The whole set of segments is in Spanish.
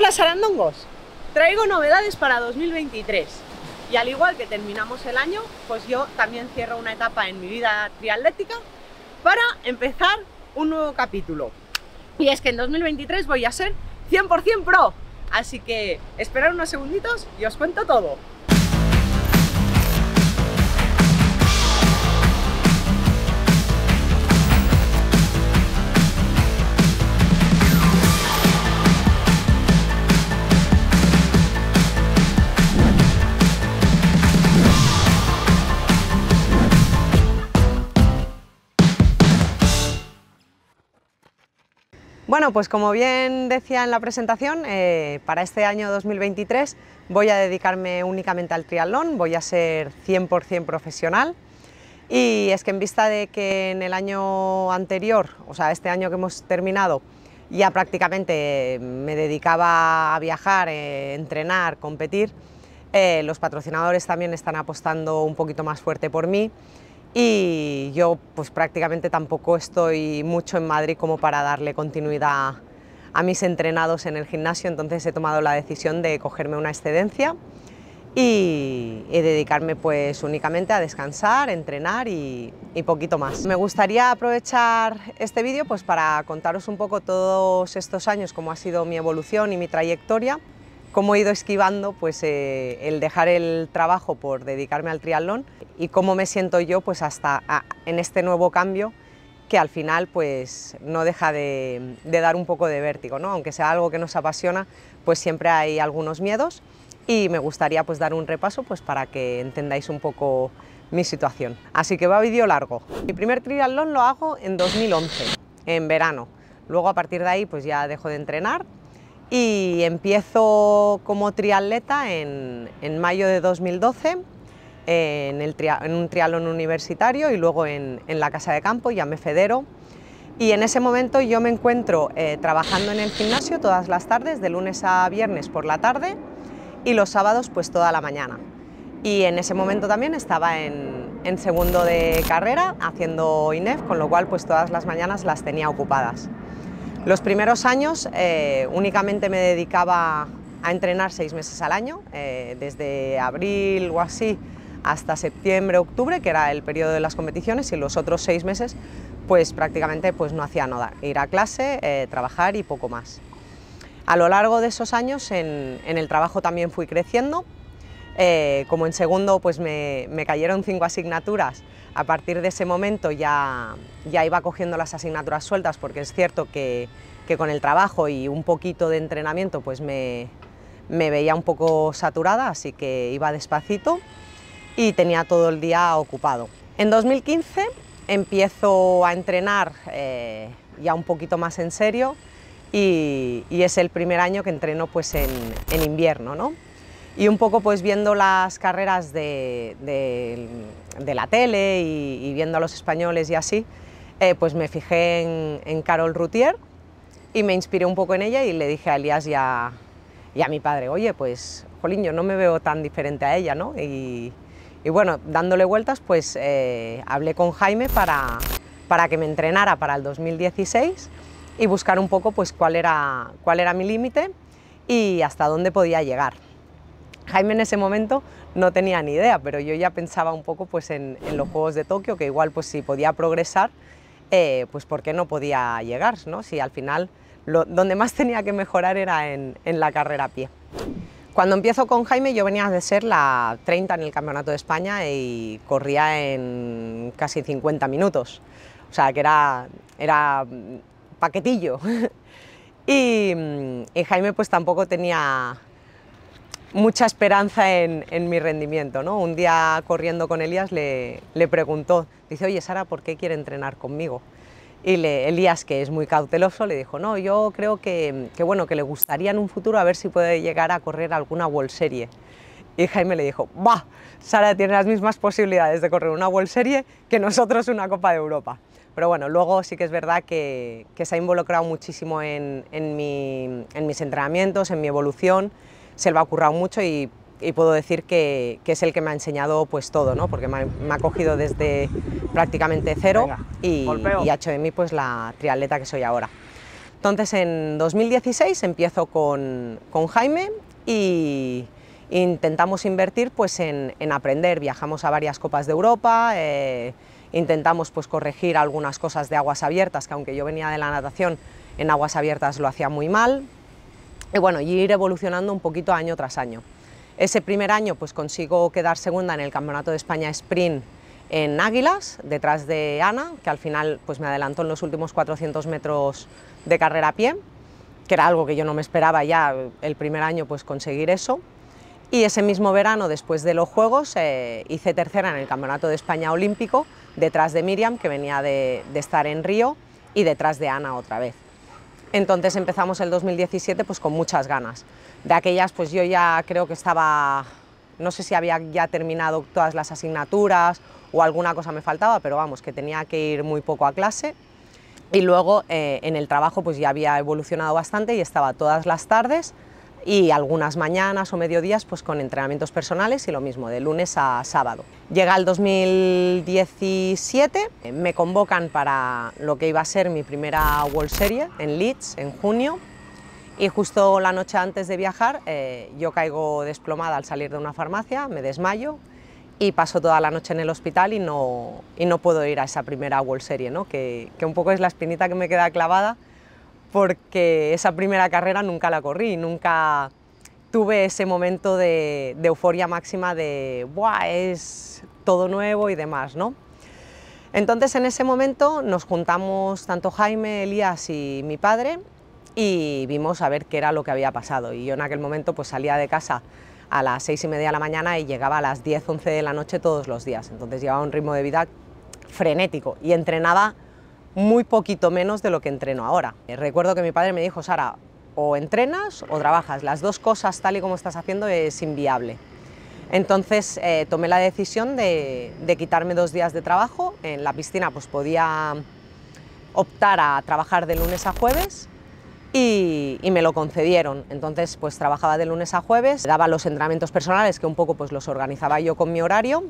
Hola Sarandongos, traigo novedades para 2023 y al igual que terminamos el año, pues yo también cierro una etapa en mi vida triatlética para empezar un nuevo capítulo. Y es que en 2023 voy a ser 100% pro, así que esperar unos segunditos y os cuento todo. pues como bien decía en la presentación, eh, para este año 2023 voy a dedicarme únicamente al triatlón, voy a ser 100% profesional y es que en vista de que en el año anterior, o sea, este año que hemos terminado, ya prácticamente me dedicaba a viajar, eh, entrenar, competir, eh, los patrocinadores también están apostando un poquito más fuerte por mí y yo pues prácticamente tampoco estoy mucho en Madrid como para darle continuidad a mis entrenados en el gimnasio, entonces he tomado la decisión de cogerme una excedencia y, dedicarme pues únicamente a descansar, entrenar y, y poquito más. Me gustaría aprovechar este vídeo pues para contaros un poco todos estos años cómo ha sido mi evolución y mi trayectoria cómo he ido esquivando pues, eh, el dejar el trabajo por dedicarme al triatlón y cómo me siento yo pues, hasta en este nuevo cambio que al final pues, no deja de, dar un poco de vértigo. ¿no? Aunque sea algo que nos apasiona, pues siempre hay algunos miedos y me gustaría pues, dar un repaso pues, para que entendáis un poco mi situación. Así que va a vídeo largo. Mi primer triatlón lo hago en 2011, en verano. Luego a partir de ahí pues ya dejo de entrenar, y empiezo como triatleta en, mayo de 2012 en, un triatlón universitario y luego en, la casa de campo, ya me federo. Y en ese momento yo me encuentro eh, trabajando en el gimnasio todas las tardes, de lunes a viernes por la tarde y los sábados pues toda la mañana. Y en ese momento también estaba en, en segundo de carrera haciendo INEF, con lo cual pues todas las mañanas las tenía ocupadas. Los primeros años eh, únicamente me dedicaba a entrenar seis meses al año, eh, desde abril o así hasta septiembre, octubre, que era el periodo de las competiciones, y los otros seis meses pues prácticamente pues no hacía nada, ir a clase, eh, trabajar y poco más. A lo largo de esos años en el trabajo también fui creciendo, eh, como en segundo pues me, cayeron cinco asignaturas, a partir de ese momento ya, iba cogiendo las asignaturas sueltas porque es cierto que, con el trabajo y un poquito de entrenamiento pues me, veía un poco saturada, así que iba despacito y tenía todo el día ocupado. En 2015 empiezo a entrenar eh, ya un poquito más en serio y, es el primer año que entreno pues en, en invierno. ¿no? y un poco pues viendo las carreras de, la tele y, viendo a los españoles y así, eh, pues me fijé en, Carol Routier y me inspiré un poco en ella y le dije a Elias y a, a, mi padre, oye, pues, jolín, yo no me veo tan diferente a ella, ¿no? Y, y bueno, dándole vueltas, pues eh, hablé con Jaime para, para que me entrenara para el 2016 y buscar un poco pues cuál era, cuál era mi límite y hasta dónde podía llegar. Jaime en ese momento no tenía ni idea, pero yo ya pensaba un poco pues, en, los Juegos de Tokio, que igual pues, si podía progresar, eh, pues por qué no podía llegar, ¿no? si al final donde más tenía que mejorar era en, la carrera a pie. Cuando empiezo con Jaime yo venía de ser la 30 en el Campeonato de España y corría en casi 50 minutos, o sea que era, paquetillo. y, y Jaime pues tampoco tenía mucha esperanza en, mi rendimiento. ¿no? Un día corriendo con Elías le, le, preguntó, dice, oye Sara, ¿por qué quiere entrenar conmigo? Y Elías, que es muy cauteloso, le dijo, no, yo creo que, bueno, que le gustaría en un futuro a ver si puede llegar a correr alguna World Serie. Y Jaime le dijo, bah... Sara tiene las mismas posibilidades de correr una World Serie que nosotros una Copa de Europa. Pero bueno, luego sí que es verdad que, que se ha involucrado muchísimo en, en mis entrenamientos, en mi evolución se lo ha currado mucho y, puedo decir que, es el que me ha enseñado pues todo, ¿no? porque me ha, cogido desde prácticamente cero y, ha hecho de mí pues la triatleta que soy ahora. Entonces en 2016 empiezo con, Jaime y intentamos invertir pues en, aprender, viajamos a varias copas de Europa, eh, intentamos pues corregir algunas cosas de aguas abiertas, que aunque yo venía de la natación, en aguas abiertas lo hacía muy mal, y bueno, y ir evolucionando un poquito año tras año. Ese primer año pues consigo quedar segunda en el Campeonato de España Sprint en Águilas, detrás de Ana, que al final pues me adelantó en los últimos 400 metros de carrera a pie, que era algo que yo no me esperaba ya el primer año pues conseguir eso. Y ese mismo verano, después de los Juegos, eh, hice tercera en el Campeonato de España Olímpico, detrás de Miriam, que venía de estar en Río, y detrás de Ana otra vez. Entonces empezamos el 2017 pues con muchas ganas. De aquellas pues yo ya creo que estaba, no sé si había ya terminado todas las asignaturas o alguna cosa me faltaba, pero vamos, que tenía que ir muy poco a clase. Y luego eh, en el trabajo pues ya había evolucionado bastante y estaba todas las tardes y algunas mañanas o mediodías pues con entrenamientos personales y lo mismo, de lunes a sábado. Llega el 2017, me convocan para lo que iba a ser mi primera World Series en Leeds en junio y justo la noche antes de viajar eh, yo caigo desplomada al salir de una farmacia, me desmayo y paso toda la noche en el hospital y no, y no puedo ir a esa primera World Series, que, que un poco es la espinita que me queda clavada porque esa primera carrera nunca la corrí, nunca tuve ese momento de, euforia máxima de ¡buah! es todo nuevo y demás, ¿no? Entonces en ese momento nos juntamos tanto Jaime, Elías y mi padre y vimos a ver qué era lo que había pasado y yo en aquel momento pues salía de casa a las seis y media de la mañana y llegaba a las diez, once de la noche todos los días, entonces llevaba un ritmo de vida frenético y entrenaba muy poquito menos de lo que entreno ahora. Eh, recuerdo que mi padre me dijo, Sara, o entrenas o trabajas, las dos cosas tal y como estás haciendo es inviable. Entonces eh, tomé la decisión de, quitarme dos días de trabajo. En la piscina pues podía optar a trabajar de lunes a jueves y, me lo concedieron. Entonces pues trabajaba de lunes a jueves, daba los entrenamientos personales que un poco pues los organizaba yo con mi horario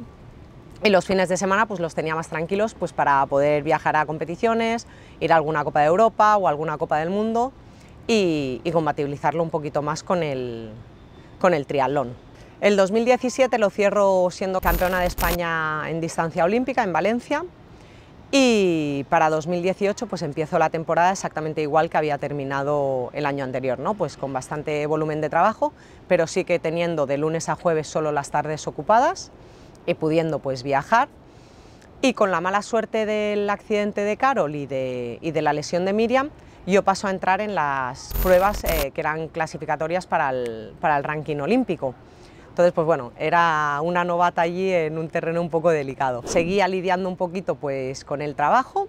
y los fines de semana pues los tenía más tranquilos pues para poder viajar a competiciones, ir a alguna Copa de Europa o alguna Copa del Mundo y, compatibilizarlo un poquito más con el, con el triatlón. El 2017 lo cierro siendo campeona de España en distancia olímpica en Valencia y para 2018 pues empiezo la temporada exactamente igual que había terminado el año anterior, ¿no? pues con bastante volumen de trabajo, pero sí que teniendo de lunes a jueves solo las tardes ocupadas y pudiendo pues viajar. Y con la mala suerte del accidente de Carol y de, y de la lesión de Miriam, yo paso a entrar en las pruebas eh, que eran clasificatorias para el, ranking olímpico. Entonces, pues bueno, era una novata allí en un terreno un poco delicado. Seguía lidiando un poquito pues con el trabajo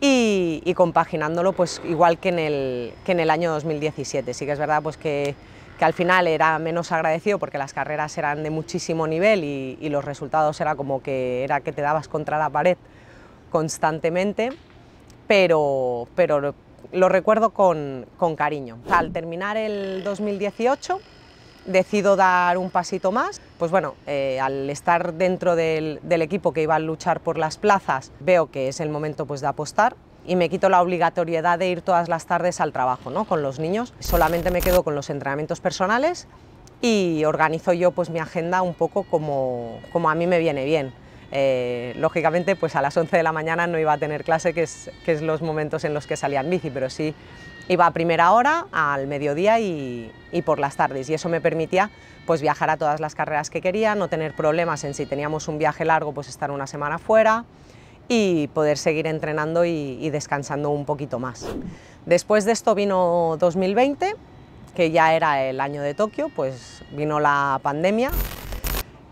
y, compaginándolo pues igual que en, el, que en el año 2017. Sí que es verdad pues que que al final era menos agradecido porque las carreras eran de muchísimo nivel y, los resultados era como que era que te dabas contra la pared constantemente, pero, pero lo recuerdo con, cariño. Al terminar el 2018 decido dar un pasito más, pues bueno, eh, al estar dentro del, del, equipo que iba a luchar por las plazas, veo que es el momento pues, de apostar y me quito la obligatoriedad de ir todas las tardes al trabajo ¿no? con los niños. Solamente me quedo con los entrenamientos personales y organizo yo pues mi agenda un poco como, como a mí me viene bien. Eh, lógicamente pues a las 11 de la mañana no iba a tener clase, que es, los momentos en los que salía en bici, pero sí iba a primera hora, al mediodía y, y, por las tardes. Y eso me permitía pues viajar a todas las carreras que quería, no tener problemas en si teníamos un viaje largo, pues estar una semana fuera y poder seguir entrenando y, descansando un poquito más. Después de esto vino 2020, que ya era el año de Tokio, pues vino la pandemia.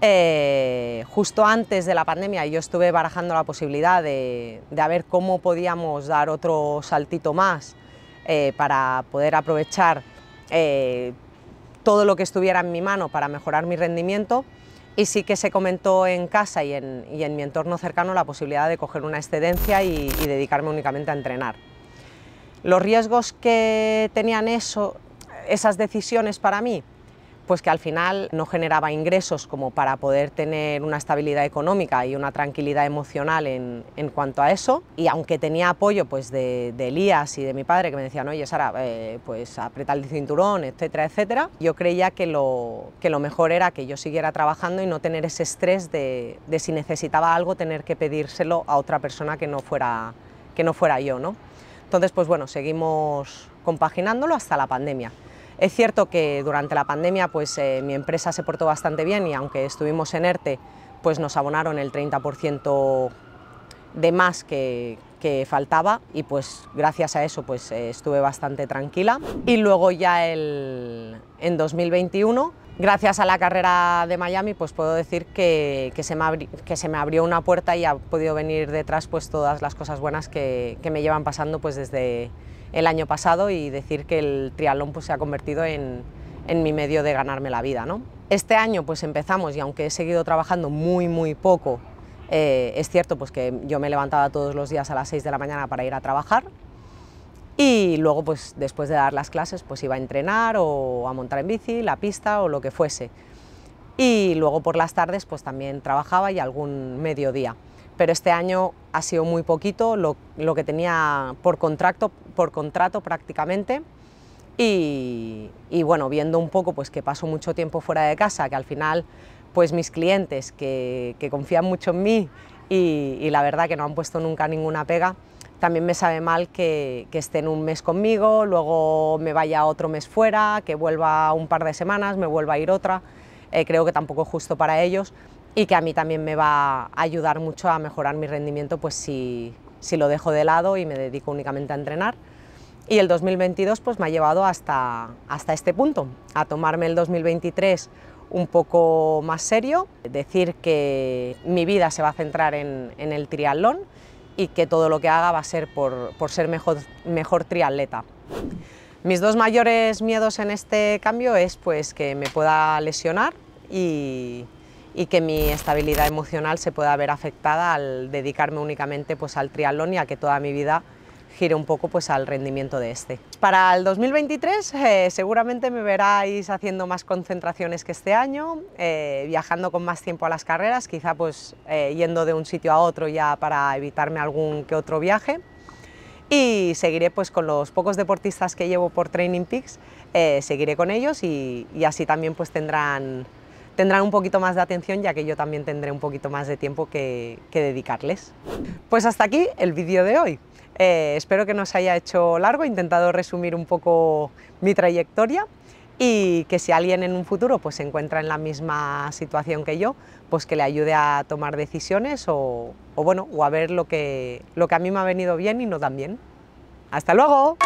Eh, justo antes de la pandemia yo estuve barajando la posibilidad de, ver cómo podíamos dar otro saltito más eh, para poder aprovechar eh, todo lo que estuviera en mi mano para mejorar mi rendimiento y sí que se comentó en casa y en, mi entorno cercano la posibilidad de coger una excedencia y, y dedicarme únicamente a entrenar. Los riesgos que tenían eso, esas decisiones para mí, pues que al final no generaba ingresos como para poder tener una estabilidad económica y una tranquilidad emocional en, cuanto a eso. Y aunque tenía apoyo pues de, Elías y de mi padre que me decían, oye Sara, eh, pues aprieta el cinturón, etcétera, etcétera, yo creía que lo, que lo mejor era que yo siguiera trabajando y no tener ese estrés de, si necesitaba algo tener que pedírselo a otra persona que no fuera, que no fuera yo. ¿no? Entonces, pues bueno, seguimos compaginándolo hasta la pandemia. Es cierto que durante la pandemia pues, eh, mi empresa se portó bastante bien y aunque estuvimos en ERTE, pues nos abonaron el 30% de más que, faltaba y pues gracias a eso pues eh, estuve bastante tranquila. Y luego ya el, en 2021, gracias a la carrera de Miami, pues puedo decir que, se me abrió una puerta y ha podido venir detrás pues todas las cosas buenas que, me llevan pasando pues desde el año pasado y decir que el triatlón pues, se ha convertido en, mi medio de ganarme la vida. ¿no? Este año pues empezamos y aunque he seguido trabajando muy, muy poco, eh, es cierto pues que yo me levantaba todos los días a las 6 de la mañana para ir a trabajar y luego pues después de dar las clases pues iba a entrenar o a montar en bici, la pista o lo que fuese. Y luego por las tardes pues también trabajaba y algún mediodía pero este año ha sido muy poquito lo, que tenía por contrato, por contrato prácticamente. Y, bueno, viendo un poco pues que paso mucho tiempo fuera de casa, que al final pues mis clientes que, confían mucho en mí y, la verdad que no han puesto nunca ninguna pega, también me sabe mal que, estén un mes conmigo, luego me vaya otro mes fuera, que vuelva un par de semanas, me vuelva a ir otra, eh, creo que tampoco es justo para ellos y que a mí también me va a ayudar mucho a mejorar mi rendimiento pues si, si lo dejo de lado y me dedico únicamente a entrenar. Y el 2022 pues me ha llevado hasta, hasta este punto, a tomarme el 2023 un poco más serio, decir que mi vida se va a centrar en, en el triatlón y que todo lo que haga va a ser por, por ser mejor, mejor triatleta. Mis dos mayores miedos en este cambio es pues, que me pueda lesionar y, y que mi estabilidad emocional se pueda ver afectada al dedicarme únicamente pues, al triatlón y a que toda mi vida gire un poco pues, al rendimiento de este. Para el 2023 eh, seguramente me veráis haciendo más concentraciones que este año, eh, viajando con más tiempo a las carreras, quizá pues, eh, yendo de un sitio a otro ya para evitarme algún que otro viaje y seguiré pues con los pocos deportistas que llevo por Training Peaks, seguiré con ellos y, y así también pues tendrán tendrán un poquito más de atención ya que yo también tendré un poquito más de tiempo que, dedicarles. Pues hasta aquí el vídeo de hoy. Eh, espero que no se haya hecho largo, he intentado resumir un poco mi trayectoria y que si alguien en un futuro pues, se encuentra en la misma situación que yo, pues que le ayude a tomar decisiones o, bueno, o a ver lo que, lo que a mí me ha venido bien y no tan bien. ¡Hasta luego!